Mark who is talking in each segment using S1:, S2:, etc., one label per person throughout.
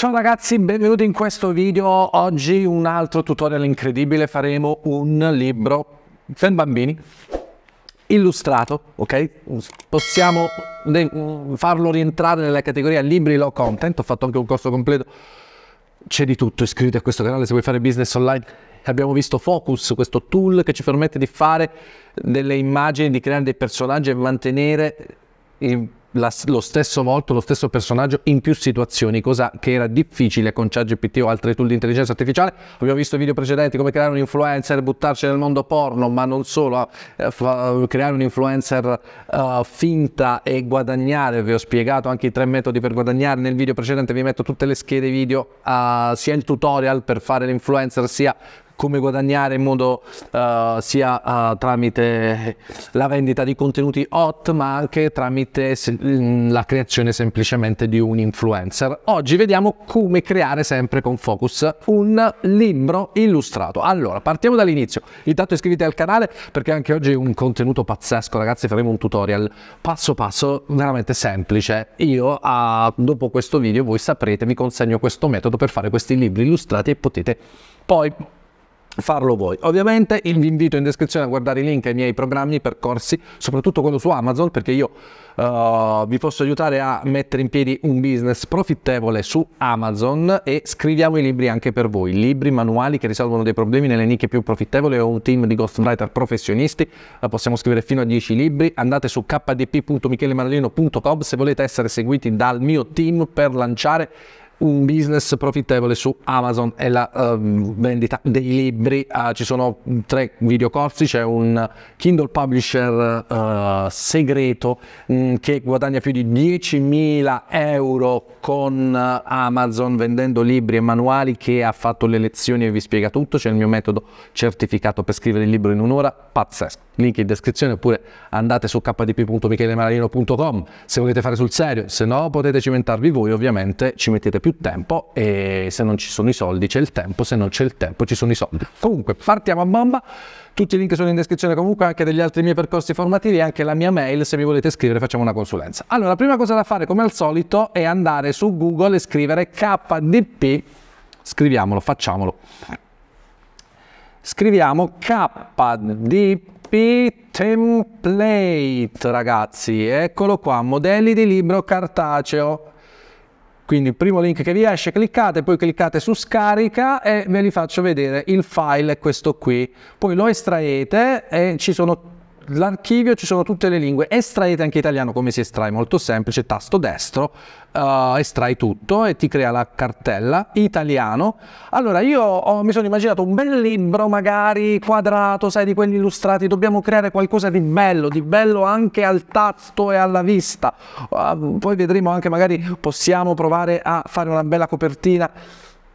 S1: Ciao ragazzi, benvenuti in questo video. Oggi un altro tutorial incredibile, faremo un libro per bambini illustrato, ok? Possiamo farlo rientrare nella categoria libri low content, ho fatto anche un corso completo. C'è di tutto, iscriviti a questo canale se vuoi fare business online. Abbiamo visto Focus, questo tool che ci permette di fare delle immagini, di creare dei personaggi e mantenere la, lo stesso volto, lo stesso personaggio in più situazioni, cosa che era difficile con ChatGPT o altri tool di intelligenza artificiale. Abbiamo visto video precedenti come creare un influencer, buttarci nel mondo porno, ma non solo, eh, fa, creare un influencer eh, finta e guadagnare, vi ho spiegato anche i tre metodi per guadagnare, nel video precedente vi metto tutte le schede video, eh, sia il tutorial per fare l'influencer, sia come guadagnare in modo uh, sia uh, tramite la vendita di contenuti hot ma anche tramite se- mm, la creazione semplicemente di un influencer. Oggi vediamo come creare sempre con Focus un libro illustrato. Allora, partiamo dall'inizio. Intanto iscriviti al canale perché anche oggi è un contenuto pazzesco, ragazzi, faremo un tutorial passo passo veramente semplice. Io uh, dopo questo video voi saprete, vi consegno questo metodo per fare questi libri illustrati e potete poi farlo voi. Ovviamente vi invito in descrizione a guardare i link ai miei programmi per corsi, soprattutto quello su Amazon, perché io uh, vi posso aiutare a mettere in piedi un business profittevole su Amazon e scriviamo i libri anche per voi, libri, manuali che risolvono dei problemi nelle nicchie più profittevoli. Ho un team di ghostwriter professionisti, uh, possiamo scrivere fino a 10 libri. Andate su kdp.michelemanolino.com se volete essere seguiti dal mio team per lanciare un business profittevole su Amazon è la uh, vendita dei libri. Uh, ci sono tre videocorsi, c'è un Kindle Publisher uh, segreto mh, mm, che guadagna più di 10.000 euro con Amazon vendendo libri e manuali che ha fatto le lezioni e vi spiega tutto. C'è il mio metodo certificato per scrivere il libro in un'ora, pazzesco. Link in descrizione oppure andate su kdp.michelemarino.com se volete fare sul serio, se no potete cimentarvi voi ovviamente, ci mettete più più tempo e se non ci sono i soldi c'è il tempo, se non c'è il tempo ci sono i soldi. Comunque partiamo a bomba, tutti i link sono in descrizione comunque anche degli altri miei percorsi formativi e anche la mia mail se mi volete scrivere facciamo una consulenza. Allora, la prima cosa da fare come al solito è andare su Google e scrivere KDP, scriviamolo, facciamolo. Scriviamo KDP template ragazzi eccolo qua modelli di libro cartaceo quindi il primo link che vi esce cliccate, poi cliccate su scarica e ve li faccio vedere il file è questo qui. Poi lo estraete e ci sono l'archivio ci sono tutte le lingue, estraete anche italiano come si estrae, molto semplice, tasto destro, uh, estrai tutto e ti crea la cartella italiano. Allora io ho, mi sono immaginato un bel libro magari quadrato, sai, di quelli illustrati, dobbiamo creare qualcosa di bello, di bello anche al tatto e alla vista. Uh, poi vedremo anche magari possiamo provare a fare una bella copertina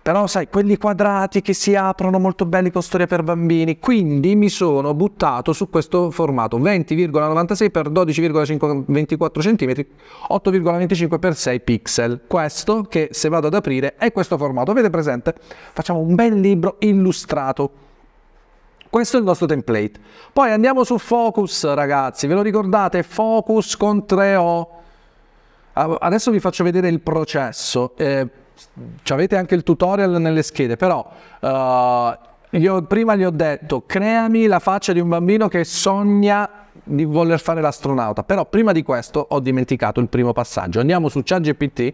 S1: però sai, quelli quadrati che si aprono molto belli con storia per bambini, quindi mi sono buttato su questo formato 20,96 x 12,24 cm, 8,25 x 6 pixel. Questo che se vado ad aprire è questo formato, avete presente? Facciamo un bel libro illustrato. Questo è il nostro template. Poi andiamo su Focus, ragazzi, ve lo ricordate? Focus con 3O. Adesso vi faccio vedere il processo. Eh, avete anche il tutorial nelle schede, però uh, ho, prima gli ho detto creami la faccia di un bambino che sogna di voler fare l'astronauta, però prima di questo ho dimenticato il primo passaggio. Andiamo su ChatGPT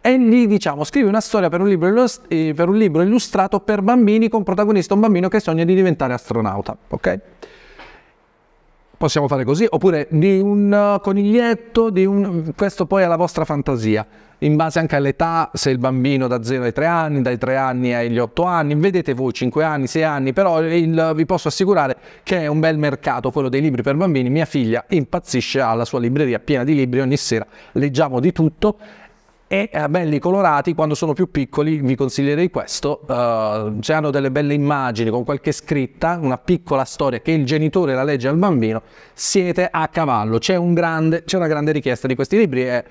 S1: e gli diciamo scrivi una storia per un, libro, eh, per un libro illustrato per bambini con protagonista un bambino che sogna di diventare astronauta, ok? Possiamo fare così, oppure di un eh, coniglietto, di un... questo poi è la vostra fantasia in base anche all'età, se il bambino da 0 ai 3 anni, dai 3 anni agli 8 anni, vedete voi 5 anni, 6 anni, però il, vi posso assicurare che è un bel mercato quello dei libri per bambini. Mia figlia impazzisce, ha la sua libreria piena di libri, ogni sera leggiamo di tutto e eh, belli colorati quando sono più piccoli vi consiglierei questo uh, hanno delle belle immagini con qualche scritta una piccola storia che il genitore la legge al bambino siete a cavallo c'è, un grande, c'è una grande richiesta di questi libri e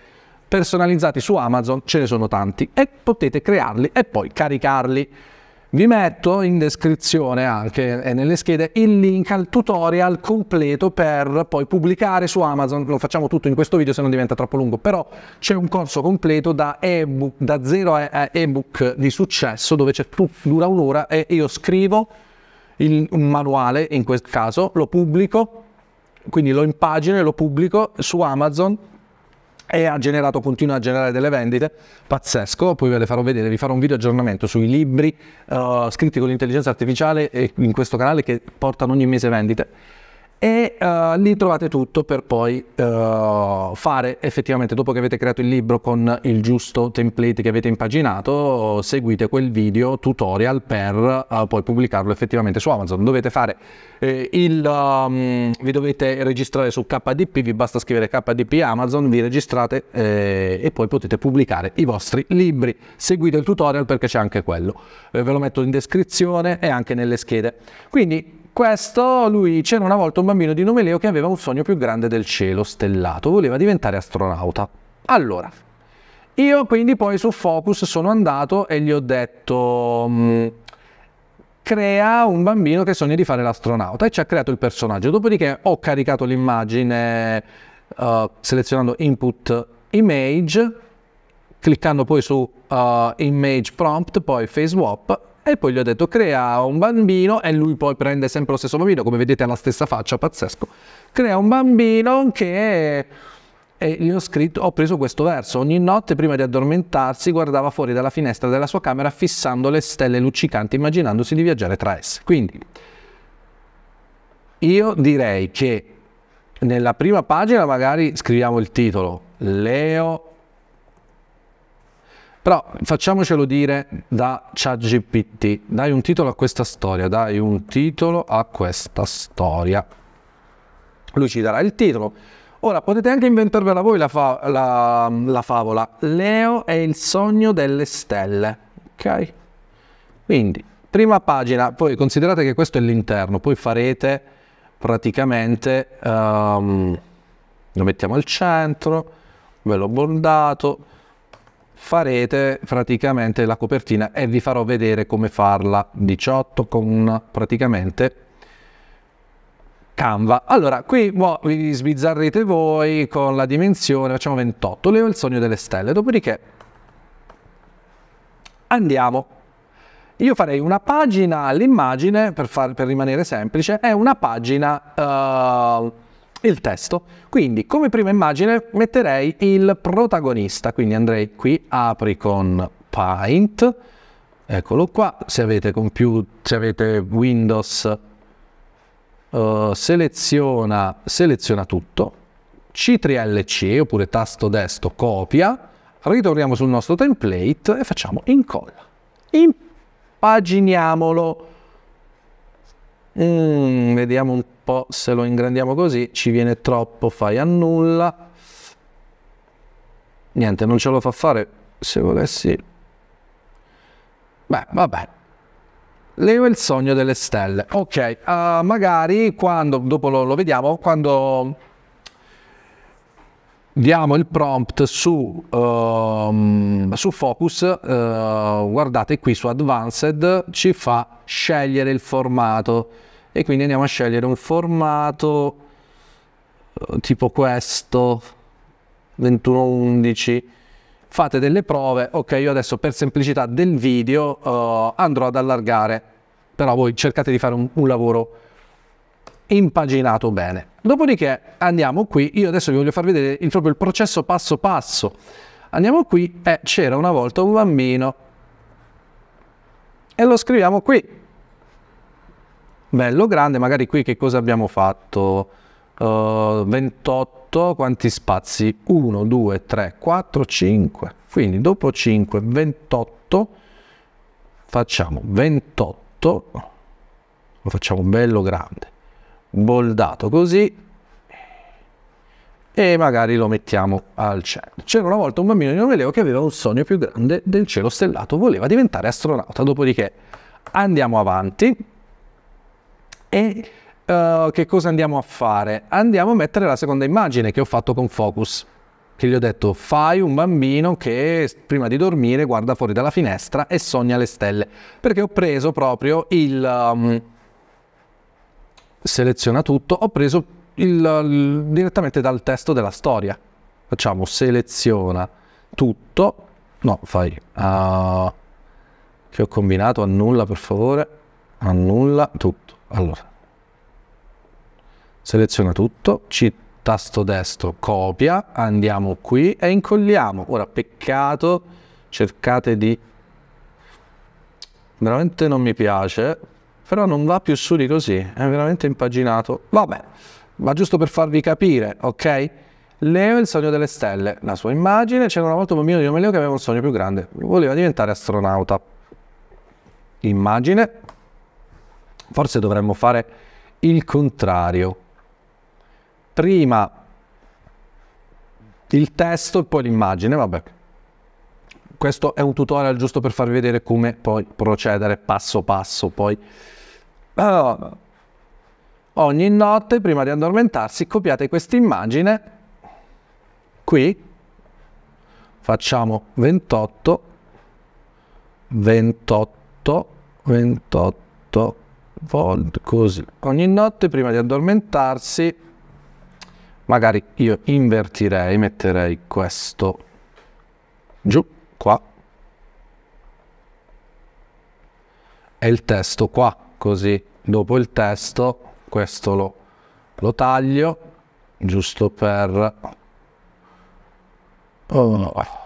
S1: personalizzati su Amazon ce ne sono tanti e potete crearli e poi caricarli. Vi metto in descrizione anche e eh, nelle schede il link al tutorial completo per poi pubblicare su Amazon. Lo facciamo tutto in questo video se non diventa troppo lungo, però c'è un corso completo da ebook, da zero a eh, ebook di successo dove c'è tutto, dura un'ora e io scrivo il, un manuale in questo caso, lo pubblico, quindi lo impagino e lo pubblico su Amazon e ha generato, continua a generare delle vendite, pazzesco, poi ve le farò vedere, vi farò un video aggiornamento sui libri uh, scritti con l'intelligenza artificiale in questo canale che portano ogni mese vendite e uh, lì trovate tutto per poi uh, fare effettivamente dopo che avete creato il libro con il giusto template che avete impaginato seguite quel video tutorial per uh, poi pubblicarlo effettivamente su Amazon dovete fare eh, il um, vi dovete registrare su KDP vi basta scrivere KDP Amazon vi registrate eh, e poi potete pubblicare i vostri libri seguite il tutorial perché c'è anche quello eh, ve lo metto in descrizione e anche nelle schede quindi questo lui c'era una volta un bambino di nome Leo che aveva un sogno più grande del cielo stellato, voleva diventare astronauta. Allora, io quindi poi su Focus sono andato e gli ho detto mm, crea un bambino che sogna di fare l'astronauta e ci ha creato il personaggio. Dopodiché ho caricato l'immagine uh, selezionando input image, cliccando poi su uh, image prompt, poi face swap e poi gli ho detto crea un bambino e lui poi prende sempre lo stesso bambino, come vedete ha la stessa faccia, pazzesco. Crea un bambino che... E gli ho scritto, ho preso questo verso, ogni notte prima di addormentarsi guardava fuori dalla finestra della sua camera fissando le stelle luccicanti, immaginandosi di viaggiare tra esse. Quindi io direi che nella prima pagina magari scriviamo il titolo, Leo però facciamocelo dire da ChatGPT, dai un titolo a questa storia, dai un titolo a questa storia. Lui ci darà il titolo. Ora potete anche inventarvela voi la, fa- la, la favola. Leo è il sogno delle stelle. Ok? Quindi, prima pagina, poi considerate che questo è l'interno, poi farete praticamente, um, lo mettiamo al centro, ve l'ho bordato, farete praticamente la copertina e vi farò vedere come farla 18 con praticamente Canva. Allora, qui vi sbizzarrete voi con la dimensione, facciamo 28, leo il sogno delle stelle, dopodiché andiamo. Io farei una pagina all'immagine, per, per, rimanere semplice, è una pagina uh, il testo. Quindi come prima immagine metterei il protagonista, quindi andrei qui, apri con Paint, eccolo qua, se avete computer, se avete Windows, uh, seleziona, seleziona tutto, C3LC oppure tasto destro copia, ritorniamo sul nostro template e facciamo incolla. Impaginiamolo. Mm, vediamo un troppo, se lo ingrandiamo così ci viene troppo, fai a nulla Niente, non ce lo fa fare, se volessi... Beh, vabbè. Leo è il sogno delle stelle. Ok, uh, magari quando, dopo lo, lo vediamo, quando diamo il prompt su, uh, su Focus, uh, guardate qui su Advanced, ci fa scegliere il formato e quindi andiamo a scegliere un formato eh, tipo questo 2111 fate delle prove ok io adesso per semplicità del video uh, andrò ad allargare però voi cercate di fare un, un lavoro impaginato bene dopodiché andiamo qui io adesso vi voglio far vedere il, proprio il processo passo passo andiamo qui e eh, c'era una volta un bambino e lo scriviamo qui bello grande, magari qui che cosa abbiamo fatto? Uh, eh, 28, quanti spazi? 1, 2, 3, 4, 5. Quindi dopo 5, 28, facciamo 28, lo facciamo bello grande, boldato così, e magari lo mettiamo al cielo. C'era una volta un bambino di nome Leo che aveva un sogno più grande del cielo stellato, voleva diventare astronauta, dopodiché andiamo avanti, e uh, che cosa andiamo a fare? Andiamo a mettere la seconda immagine che ho fatto con Focus che gli ho detto fai un bambino che prima di dormire guarda fuori dalla finestra e sogna le stelle perché ho preso proprio il um, seleziona tutto ho preso il, il, direttamente dal testo della storia facciamo seleziona tutto no fai uh, che ho combinato annulla per favore annulla tutto. Allora, seleziona tutto, ci tasto destro copia, andiamo qui e incolliamo. Ora, peccato, cercate di... Veramente non mi piace, però non va più su di così, è veramente impaginato. Vabbè, ma giusto per farvi capire, ok? Leo il sogno delle stelle, la sua immagine, c'era una volta un bambino di nome Leo che aveva un sogno più grande, voleva diventare astronauta. Immagine, Forse dovremmo fare il contrario. Prima il testo e poi l'immagine, vabbè. Questo è un tutorial giusto per farvi vedere come poi procedere passo passo, poi... Allora, ogni notte, prima di addormentarsi, copiate questa immagine qui, facciamo 28, 28, 28, volte così. Ogni notte prima di addormentarsi, magari io invertirei, metterei questo giù, qua. E il testo qua, così dopo il testo questo lo, lo taglio giusto per... Oh, no.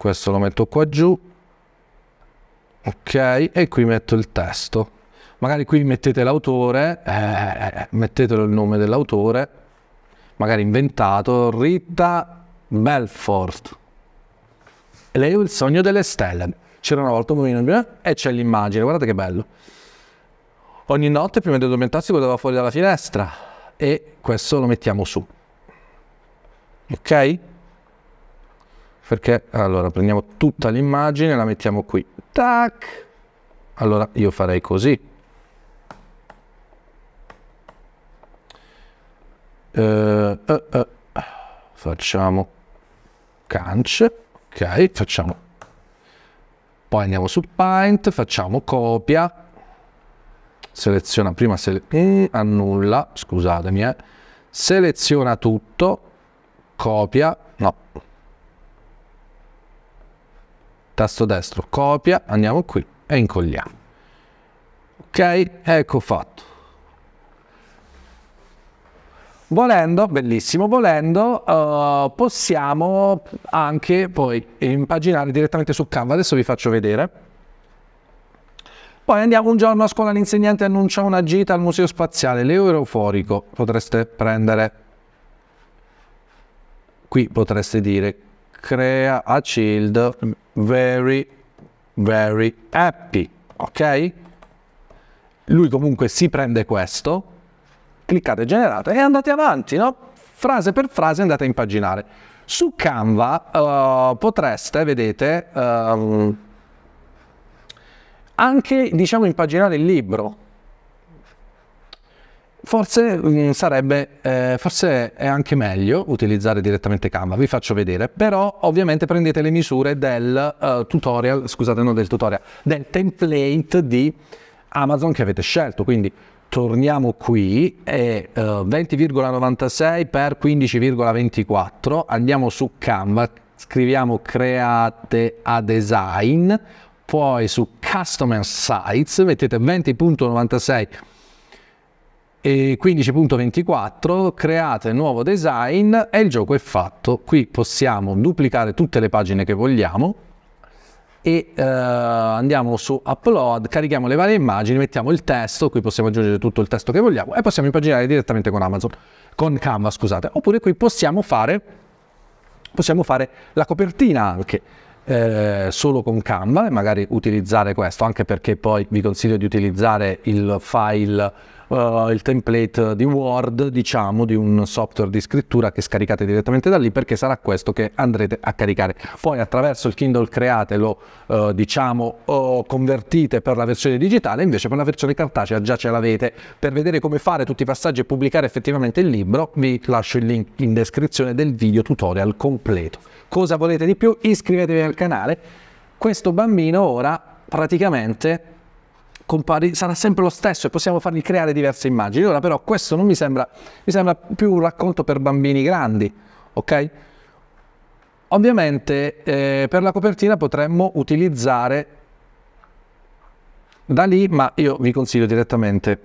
S1: questo lo metto qua giù ok e qui metto il testo magari qui mettete l'autore eh, eh, eh mettetelo il nome dell'autore magari inventato Rita Belfort lei il sogno delle stelle c'era una volta un bambino eh, e c'è l'immagine guardate che bello ogni notte prima di addormentarsi guardava fuori dalla finestra e questo lo mettiamo su ok perché allora prendiamo tutta l'immagine la mettiamo qui tac allora io farei così uh, uh, uh. facciamo canc ok facciamo poi andiamo su paint facciamo copia seleziona prima sele mm, annulla scusatemi eh. seleziona tutto copia no tasto destro, copia, andiamo qui e incolliamo. Ok, ecco fatto. Volendo, bellissimo, volendo, uh, possiamo anche poi impaginare direttamente su Canva. Adesso vi faccio vedere. Poi andiamo un giorno a scuola, l'insegnante annuncia una gita al Museo Spaziale, Leo Euforico. Potreste prendere, qui potreste dire crea a child very, very happy, ok? Lui comunque si prende questo, cliccate generate e andate avanti, no? Frase per frase andate a impaginare. Su Canva uh, potreste, vedete, uh, anche diciamo impaginare il libro, Forse mm, sarebbe, eh, forse è anche meglio utilizzare direttamente Canva, vi faccio vedere, però ovviamente prendete le misure del uh, tutorial, scusate non del tutorial, del template di Amazon che avete scelto, quindi torniamo qui e uh, 20,96 x 15,24, andiamo su Canva, scriviamo create a design, poi su customer sites mettete 20,96 15.24, create nuovo design e il gioco è fatto. Qui possiamo duplicare tutte le pagine che vogliamo e eh, andiamo su upload, carichiamo le varie immagini, mettiamo il testo, qui possiamo aggiungere tutto il testo che vogliamo e possiamo impaginare direttamente con Amazon, con Canva scusate, oppure qui possiamo fare, possiamo fare la copertina anche. Eh, solo con Canva e magari utilizzare questo anche perché poi vi consiglio di utilizzare il file uh, il template di Word, diciamo, di un software di scrittura che scaricate direttamente da lì perché sarà questo che andrete a caricare. Poi attraverso il Kindle createlo, uh, eh, diciamo, uh, convertite per la versione digitale, invece per la versione cartacea già ce l'avete. Per vedere come fare tutti i passaggi e pubblicare effettivamente il libro, vi lascio il link in descrizione del video tutorial completo. Cosa volete di più? Iscrivetevi al canale. Questo bambino ora praticamente compari- sarà sempre lo stesso e possiamo fargli creare diverse immagini. Ora però questo non mi sembra, mi sembra più un racconto per bambini grandi, ok? Ovviamente eh, per la copertina potremmo utilizzare da lì, ma io vi consiglio direttamente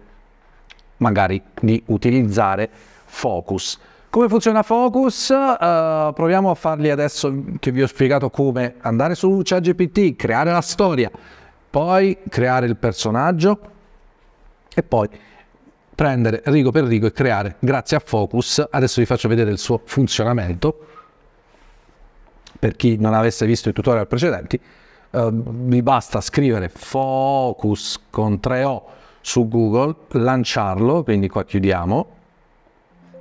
S1: magari di utilizzare Focus. Come funziona Focus? Uh, proviamo a fargli adesso che vi ho spiegato come andare su ChatGPT, creare la storia, poi creare il personaggio e poi prendere rigo per rigo e creare grazie a Focus. Adesso vi faccio vedere il suo funzionamento. Per chi non avesse visto i tutorial precedenti, eh, vi basta scrivere Focus con 3O su Google, lanciarlo, quindi qua chiudiamo,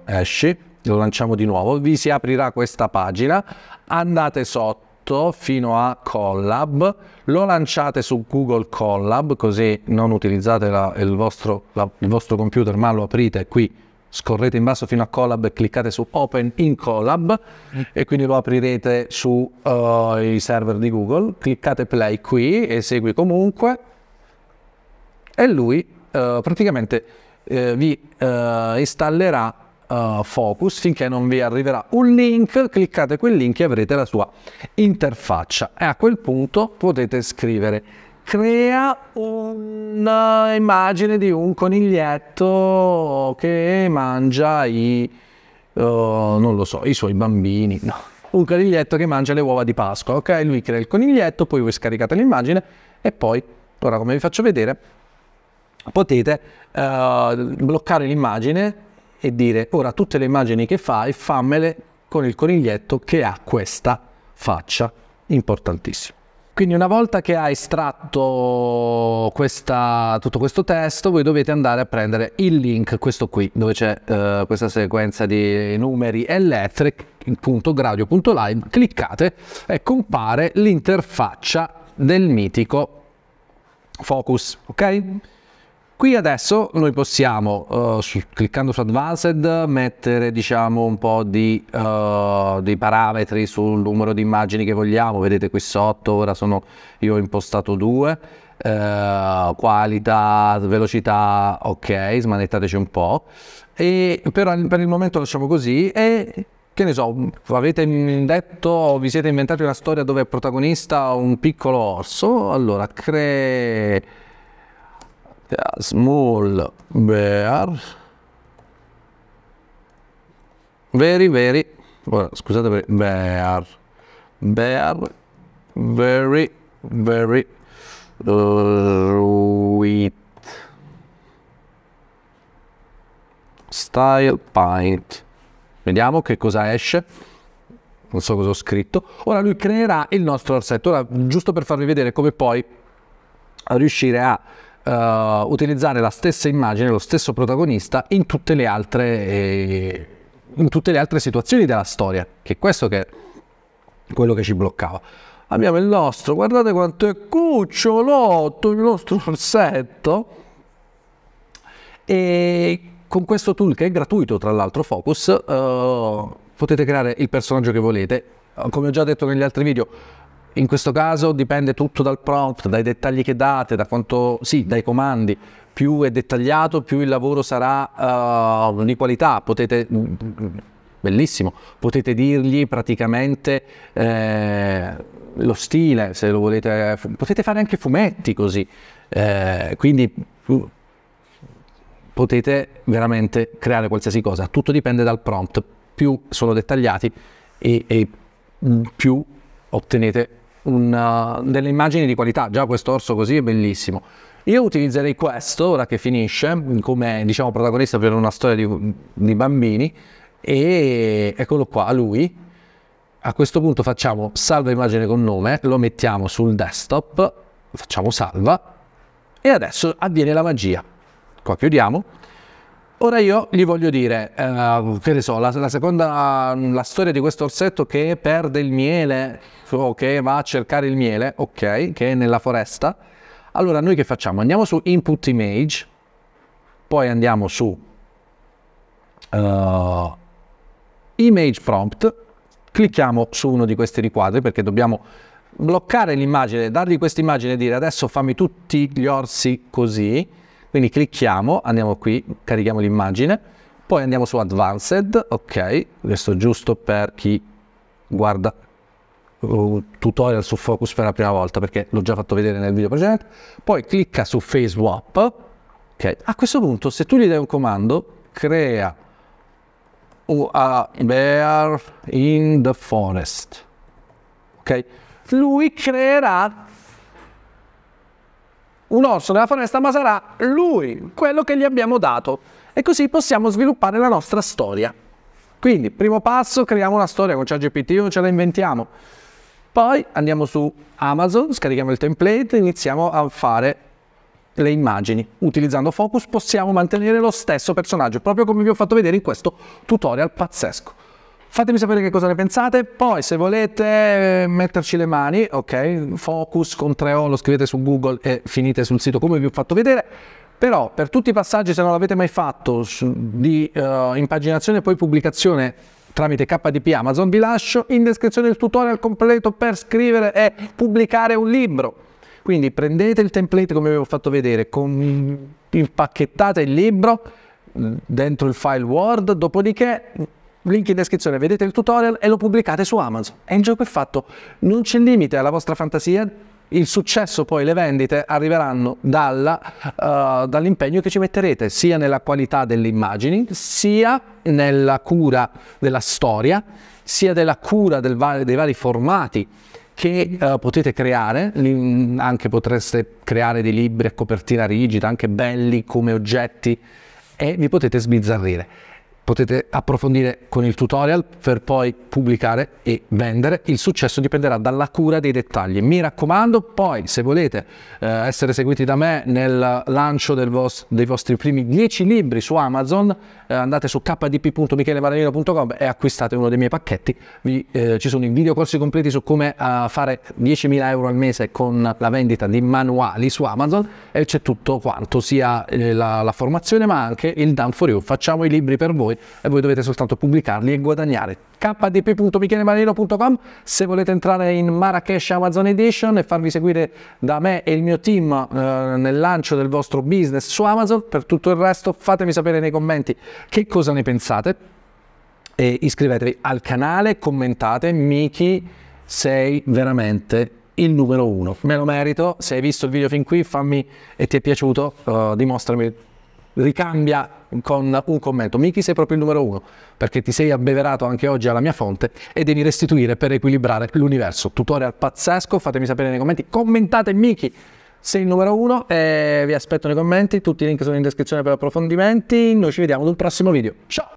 S1: esci, lo lanciamo di nuovo, vi si aprirà questa pagina, andate sotto fatto fino a Collab, lo lanciate su Google Collab, così non utilizzate la, il, vostro, la, il vostro computer ma lo aprite qui scorrete in basso fino a Collab e cliccate su Open in Collab e quindi lo aprirete sui eh, uh, server di Google, cliccate play qui, esegui comunque e lui uh, praticamente uh, vi installerà uh, focus finché non vi arriverà un link, cliccate quel link e avrete la sua interfaccia e a quel punto potete scrivere crea un'immagine di un coniglietto che mangia i, uh, non lo so, i suoi bambini, no. Un coniglietto che mangia le uova di Pasqua, ok? Lui crea il coniglietto, poi voi scaricate l'immagine e poi, ora come vi faccio vedere, potete uh, bloccare l'immagine e dire ora tutte le immagini che fai fammele con il coniglietto che ha questa faccia importantissima. Quindi una volta che hai estratto questa, tutto questo testo, voi dovete andare a prendere il link, questo qui, dove c'è eh, questa sequenza di numeri e lettere, gradio.live, cliccate e compare l'interfaccia del mitico Focus, ok? Qui adesso noi possiamo, uh, su, cliccando su Advanced, mettere diciamo, un po' di, uh, eh, di, parametri sul numero di immagini che vogliamo. Vedete qui sotto, ora sono, io ho impostato due. Uh, qualità, velocità, ok, smanettateci un po'. E però per il momento lasciamo così e che ne so, avete detto vi siete inventati una storia dove è protagonista un piccolo orso, allora cre Yeah, small bear. Very, very, well, scusate per bear. Bear, very, very sweet style pint. Vediamo che cosa esce non so cosa ho scritto. Ora lui creerà il nostro orsetto. Ora, giusto per farvi vedere come poi riuscire a uh, utilizzare la stessa immagine, lo stesso protagonista in tutte le altre, eh, in tutte le altre situazioni della storia, che è questo che è quello che ci bloccava. Abbiamo il nostro, guardate quanto è cucciolotto il nostro orsetto. E con questo tool che è gratuito, tra l'altro Focus, uh, potete creare il personaggio che volete. Come ho già detto negli altri video, in questo caso dipende tutto dal prompt, dai dettagli che date, da quanto, sì, dai comandi. Più è dettagliato, più il lavoro sarà uh, di qualità. Potete, bellissimo, potete dirgli praticamente eh, lo stile, se lo volete. Potete fare anche fumetti così. Eh, quindi potete veramente creare qualsiasi cosa. Tutto dipende dal prompt. Più sono dettagliati e, e più ottenete una, uh, delle immagini di qualità, già questo orso così è bellissimo. Io utilizzerei questo, ora che finisce, come diciamo protagonista per una storia di, di bambini, e eccolo qua, lui. A questo punto facciamo salva immagine con nome, lo mettiamo sul desktop, facciamo salva, e adesso avviene la magia. Qua chiudiamo Ora io gli voglio dire, eh, che ne so, la, la, seconda, la storia di questo orsetto che perde il miele, o che va a cercare il miele, ok, che è nella foresta. Allora noi che facciamo? Andiamo su input image, poi andiamo su uh, image prompt, clicchiamo su uno di questi riquadri perché dobbiamo bloccare l'immagine, dargli questa immagine e dire adesso fammi tutti gli orsi così quindi clicchiamo, andiamo qui, carichiamo l'immagine, poi andiamo su Advanced, ok, questo giusto per chi guarda uh, tutorial su Focus per la prima volta perché l'ho già fatto vedere nel video precedente, poi clicca su Face Swap, ok, a questo punto se tu gli dai un comando, crea a bear in the forest, ok, lui creerà un orso nella foresta, ma sarà lui quello che gli abbiamo dato. E così possiamo sviluppare la nostra storia. Quindi, primo passo, creiamo una storia con ChatGPT, non ce la inventiamo. Poi andiamo su Amazon, scarichiamo il template e iniziamo a fare le immagini. Utilizzando Focus possiamo mantenere lo stesso personaggio, proprio come vi ho fatto vedere in questo tutorial pazzesco. Fatemi sapere che cosa ne pensate, poi se volete eh, metterci le mani, ok, focus con 3O lo scrivete su Google e finite sul sito come vi ho fatto vedere. Però per tutti i passaggi, se non l'avete mai fatto, di uh, impaginazione e poi pubblicazione tramite KDP Amazon, vi lascio in descrizione il tutorial completo per scrivere e pubblicare un libro. Quindi prendete il template come vi ho fatto vedere, con, mm, impacchettate il libro mm, dentro il file Word, dopodiché mm, link in descrizione, vedete il tutorial e lo pubblicate su Amazon. E il gioco è fatto. Non c'è limite alla vostra fantasia, il successo poi, le vendite arriveranno dalla, uh, dall'impegno che ci metterete sia nella qualità delle immagini, sia nella cura della storia, sia della cura del va- dei vari formati che uh, potete creare, anche potreste creare dei libri a copertina rigida, anche belli come oggetti e vi potete sbizzarrire potete approfondire con il tutorial per poi pubblicare e vendere. Il successo dipenderà dalla cura dei dettagli. Mi raccomando, poi se volete eh, essere seguiti da me nel lancio vos- dei vostri primi 10 libri su Amazon, eh, andate su kdp.michelevaranino.com e acquistate uno dei miei pacchetti. Vi, eh, ci sono i video corsi completi su come eh, fare 10.000 euro al mese con la vendita di manuali su Amazon e c'è tutto quanto, sia eh, la, la formazione ma anche il Dan for You. Facciamo i libri per voi voi e voi dovete soltanto pubblicarli e guadagnare. kdp.michelemarino.com se volete entrare in Marrakesh Amazon Edition e farvi seguire da me e il mio team eh, nel lancio del vostro business su Amazon. Per tutto il resto fatemi sapere nei commenti che cosa ne pensate e iscrivetevi al canale, commentate, Miki sei veramente il numero uno. Me lo merito, se hai visto il video fin qui fammi e ti è piaciuto, uh, dimostrami ricambia con un commento. Miki sei proprio il numero uno, perché ti sei abbeverato anche oggi alla mia fonte e devi restituire per equilibrare l'universo. Tutorial pazzesco, fatemi sapere nei commenti, commentate Miki! Sei il numero uno e vi aspetto nei commenti, tutti i link sono in descrizione per approfondimenti, noi ci vediamo nel prossimo video, ciao!